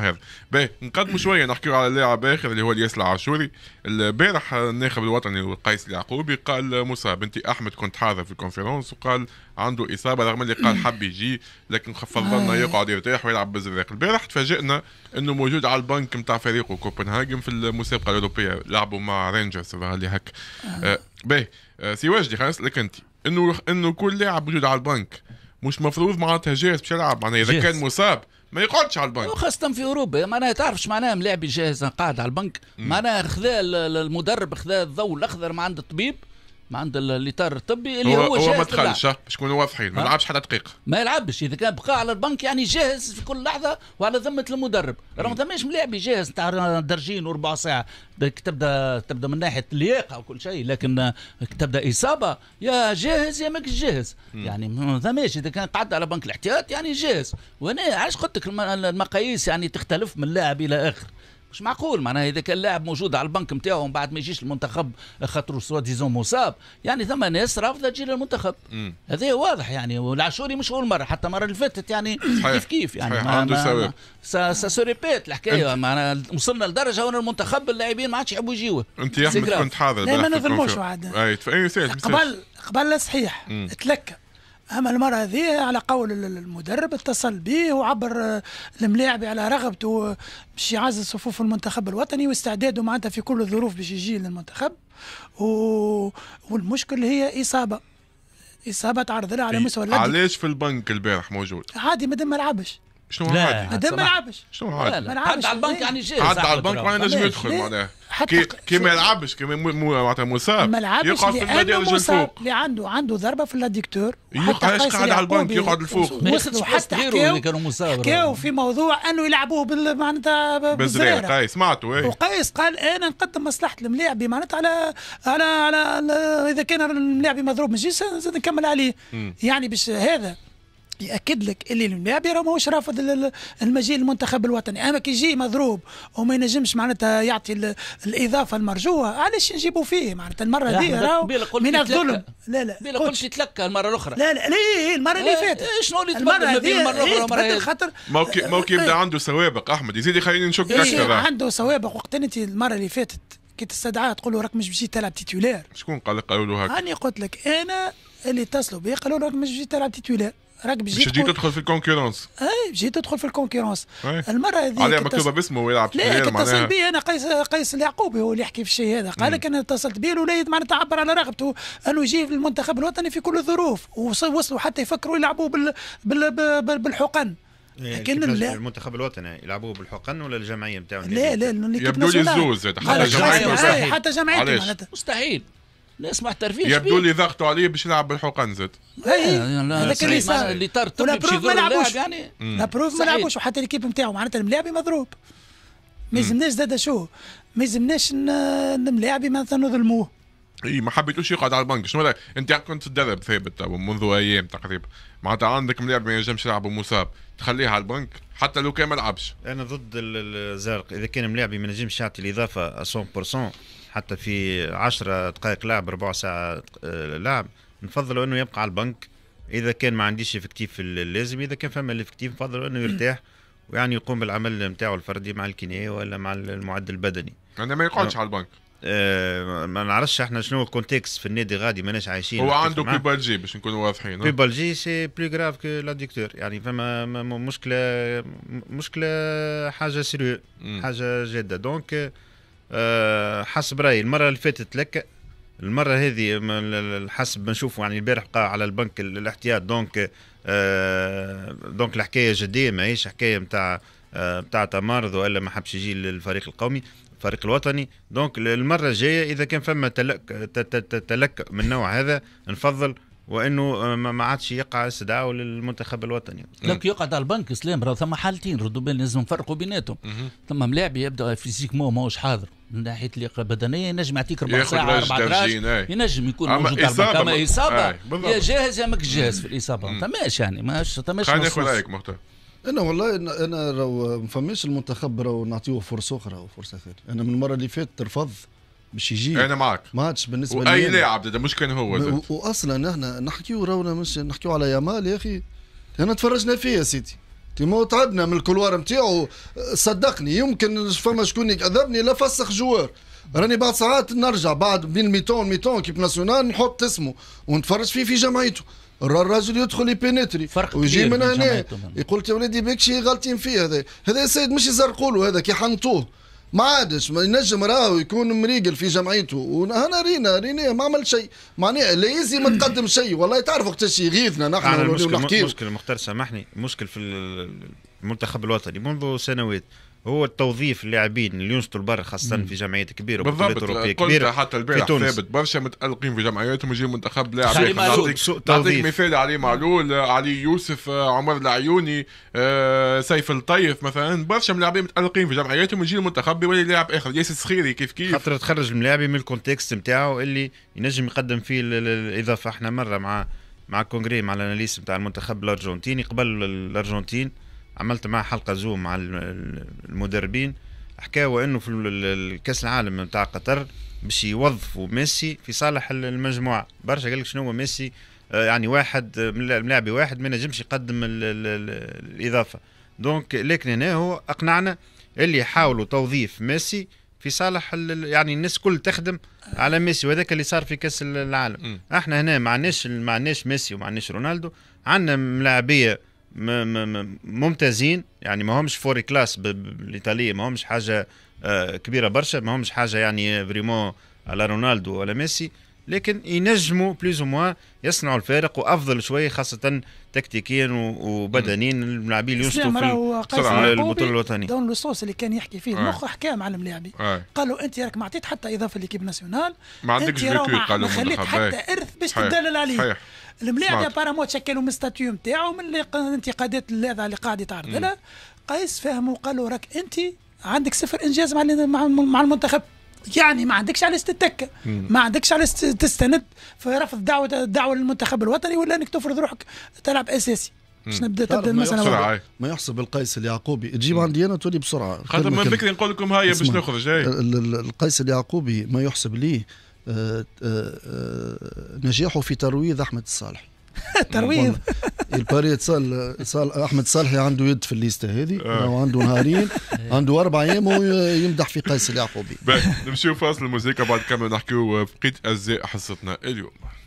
هذا باهي نقدموا شويه نحكيو على لاعب اخر اللي هو الياس العاشوري البارح الناخب الوطني القيس اليعقوبي قال موسى بنتي احمد كنت حاضر في الكونفرنس وقال عنده اصابه رغم اللي قال حب يجي لكن فضلنا آه. يقعد يرتاح ويلعب بالزراق البارح تفاجئنا انه موجود على البنك نتاع فريقه كوبنهاجن في المسابقه الاوروبيه لعبوا مع رينجرز اللي هك آه. آه، باهي سي واجدي خلاص لك انت انه انه كل لاعب موجود على البنك مش مفروض معناتها جاهز باش يلعب معناها اذا كان مصاب ما يقعدش على البنك وخاصة في أوروبا معناها تعرف اش معناها ملاعب جاهز قاعد على البنك معناها خذا المدرب خذا الضوء الأخضر من عند الطبيب ما عنده الاطار الطبي اللي هو, هو جاهز ما دخلش باش نكونوا واضحين ما لعبش حتى دقيقه ما يلعبش اذا كان بقى على البنك يعني جاهز في كل لحظه وعلى ذمه المدرب راه ما ثماش ملاعب جاهز تاع درجين وربع ساعه تبدا تبدا من ناحيه اللياقه وكل شيء لكن تبدا اصابه يا جاهز يا ماكش جاهز يعني ما ثماش اذا كان قعد على بنك الاحتياط يعني جاهز وانا علاش قلت لك المقاييس يعني تختلف من لاعب الى اخر مش معقول معناها اذا كان لاعب موجود على البنك نتاعو ومن بعد ما يجيش المنتخب خاطر سوا ديزون مصاب يعني ثم ناس رافضه تجي للمنتخب هذا واضح يعني والعشوري مش اول مره حتى المره اللي فاتت يعني كيف كيف يعني ما عنده سبب سا سوريبيت الحكايه معناها وصلنا لدرجه وين المنتخب اللاعبين ما عادش يحبوا يجيوه انت يا احمد كنت حاضر لا ما نظلموش عاد قبل قبل صحيح تلكى اما المره هذه على قول المدرب اتصل به وعبر الملاعب على رغبته باش يعزز صفوف المنتخب الوطني واستعداده معناتها في كل الظروف باش يجي للمنتخب و... والمشكل هي اصابه اصابه تعرض لها على مستوى علاش في البنك البارح موجود عادي ما ما لعبش شنو هو عادي؟ هذا ما لعبش شنو هو عادي؟ عد على البنك إيه. يعني جاي عد على البنك يعني معناها نجم يدخل معناها كي ما يلعبش كي معناتها مصاب يقعد في النادي يرجع مصاب اللي عنده عنده ضربه في الاديكتور يقعد قاعد على البنك يقعد الفوق حتى حكاو حكاو في موضوع انه يلعبوه معناتها بالزرير قايس سمعته ايه وقيس قال انا نقدم مصلحه الملاعب معناتها على على على اذا كان الملاعب مضروب من جنسه نكمل عليه يعني باش هذا ياكد لك اللي المبابي راه ماهوش رافض المجيء للمنتخب الوطني اما كي يجي مضروب وما ينجمش معناتها يعطي الاضافه المرجوه علاش نجيبوا فيه معناتها المره دي راهو من الظلم لا لا بلا قلت يتلكى المره الاخرى لا لا لا إيه، إيه، المره اللي إيه، فاتت شنو اللي المره دي المره الاخرى والمره خاطر موكي موكي يبدا عنده سوابق احمد يزيد يخليني نشك هكذا عنده سوابق وقت انت المره اللي فاتت كي تستدعاه تقول له راك مش بجي تلعب تيتولير شكون قال لك قالوا له هكا؟ انا قلت لك انا اللي اتصلوا بي قالوا له راك مش جيت تلعب تيتولار راك باش إيه، جيت تدخل في الكونكورونس اي جيت تدخل في الكونكورونس المره هذه عليها مكتوبه باسمه ويلعب لا إيه، اتصل بي انا قيس قيس اليعقوبي هو اللي يحكي في الشيء هذا قال لك انا اتصلت به الوليد معناتها عبر على رغبته انه يجي في المنتخب الوطني في كل الظروف ووصلوا حتى يفكروا يلعبوا بال... بال... بال... بالحقن إيه، لكن لا المنتخب الوطني يلعبوه بالحقن ولا الجمعيه نتاعهم لا لا يبدو لي زوز حتى جمعيه حتى مستحيل لا اسمع ترفيه يبدو لي ضغطوا عليه باش يلعب بالحقن زاد هذاك اللي صار اللي طار الطبي باش ما لعبوش يعني لابروف ما لعبوش وحتى الكيب نتاعو معناتها الملاعب مضروب ما يلزمناش زاد شو ما يلزمناش الملاعبي معناتها نظلموه اي ما حبيتوش يقعد على البنك شنو انت يعني كنت تدرب ثابت منذ ايام تقريبا معناتها عندك ملاعب ما ينجمش يلعب ومصاب تخليه على البنك حتى لو كان ما لعبش انا ضد الزرق اذا كان ملاعبي ما نجمش يعطي الاضافه 100% حتى في 10 دقائق لعب ربع ساعه آه، لعب نفضل انه يبقى على البنك اذا كان ما عنديش افكتيف اللازم اذا كان فما الافكتيف نفضل انه يرتاح ويعني يقوم بالعمل نتاعو الفردي مع الكينيه ولا مع المعدل البدني. أنا يعني ما يقعدش على البنك. آه، ما نعرفش احنا شنو الكونتكست في النادي غادي ماناش عايشين هو عنده بيبالجي باش نكونوا واضحين بيبالجي سي بلو جراف كو لا ديكتور يعني فما مشكله مشكله حاجه سيريو حاجه جاده دونك آه، حسب رايي المره اللي فاتت لك المره هذه حسب ما نشوفوا يعني البارح بقى على البنك الاحتياط دونك آه دونك الحكايه جديه ماهيش حكايه نتاع نتاع آه تمارض والا ما حبش يجي للفريق القومي الفريق الوطني دونك المره الجايه اذا كان فما تلك تلك من النوع هذا نفضل وانه آه، ما عادش يقع استدعاء للمنتخب الوطني لك نعم. يقعد على البنك اسلام راه ثم حالتين ردوا بين لازم نفرقوا بيناتهم ثم ملاعب يبدا مو ماهوش حاضر من ناحيه اللياقه البدنيه ينجم يعطيك ربع ساعه اربع دراج ينجم يكون موجود البنك اما اصابه يا جاهز يا ماكش جاهز في الاصابه ما ثماش يعني ما ثماش خلينا ناخذ رايك مختار انا والله انا, أنا ما فماش المنتخب راهو نعطيوه فرصه اخرى وفرصه ثانيه انا من المره اللي فاتت رفض باش يجي انا معك ماتش بالنسبه لي اي لاعب هذا مش كان هو ب... واصلا احنا نحكيو راونا مش نحكيو على يامال يا اخي انا تفرجنا فيه يا سيدي تيمو تعبنا من الكلوار نتاعو صدقني يمكن فما شكون يكذبني لا فسخ جوار راني بعد ساعات نرجع بعد بين ميتون ميتون كيب ناسيونال نحط اسمه ونتفرج فيه في جمعيته الراجل يدخل يبينتري ويجي من هنا يقول يا ولادي بكشي غالطين فيه هذا هذا السيد مش يزرقوا له هذا كي حنطوه ما عادش ما ينجم راهو يكون مريقل في جمعيته وهنا رينا رينا ما عمل شيء معناها لازم ما تقدم شيء والله وقت وقتاش يغيظنا نحن المشكل مشكل مختار سامحني مشكل في المنتخب الوطني منذ سنوات هو التوظيف اللاعبين اللي ينشطوا لبرا خاصه في جمعيات كبيره وبطولات اوروبيه كبيره حتى البارح ثابت برشا متالقين في جمعياتهم يجي منتخب لاعب نعطيك مثال علي معلول علي يوسف آه، عمر العيوني آه، سيف الطيف مثلا برشا من اللاعبين متالقين في جمعياتهم يجي المنتخب يولي لاعب اخر ياسر صخيري كيف كيف خاطر تخرج الملاعبي من الكونتكست نتاعو اللي ينجم يقدم فيه الاضافه احنا مره مع مع كونغري مع الاناليس نتاع المنتخب الارجنتيني قبل الارجنتين عملت معه حلقه زوم مع المدربين حكاوا انه في الكاس العالم نتاع قطر باش يوظفوا ميسي في صالح المجموعه برشا قال لك شنو هو ميسي آه، يعني واحد آه، ملاعبي واحد ما نجمش يقدم الاضافه دونك لكن هنا هو اقنعنا اللي يحاولوا توظيف ميسي في صالح يعني الناس كل تخدم على ميسي وهذاك اللي صار في كاس العالم م. احنا هنا ما عندناش ما عندناش ميسي وما عندناش رونالدو عندنا ملاعبيه ممتازين يعني ما همش فوري كلاس بالإيطالية ما همش حاجة آه، كبيرة برشا ما همش حاجة يعني فريمون على رونالدو ولا ميسي لكن ينجموا بليز او موان يصنعوا الفارق وافضل شويه خاصه تكتيكيا وبدنيا الملاعبين اللي يوصلوا في البطوله الوطنيه دون لوسوس اللي كان يحكي فيه آه. المخ حكى على الملاعبين آه. قالوا انت راك ما عطيت حتى اضافه لكيب ناسيونال ما عندكش قالوا خليت حتى ارث باش تدلل عليه الملاعب ابارامون تشكلوا من ستاتيو نتاعو من الانتقادات اللي قاعد يتعرض لها قيس فهموا قالوا راك انت عندك صفر انجاز مع مع المنتخب يعني ما عندكش علاش تتكى ما عندكش علاش تستند في رفض دعوه الدعوه للمنتخب الوطني ولا انك تفرض روحك تلعب اساسي باش نبدا تبدا المساله ما يحسب القيس اليعقوبي تجيب عندي انا تولي بسرعه خاطر من ذكري نقول لكم هاي باش نخرج هاي القيس اليعقوبي ما يحسب ليه آه، آه، نجاحه في ترويض احمد الصالحي ترويض الباري اتصال اتصال احمد صالحي عنده يد في الليسته هذه آه. وعنده نهارين عنده اربع ايام ويمدح في قيس اليعقوبي نمشيو فاصل الموسيقى بعد كامل نحكيو بقيت اجزاء حصتنا اليوم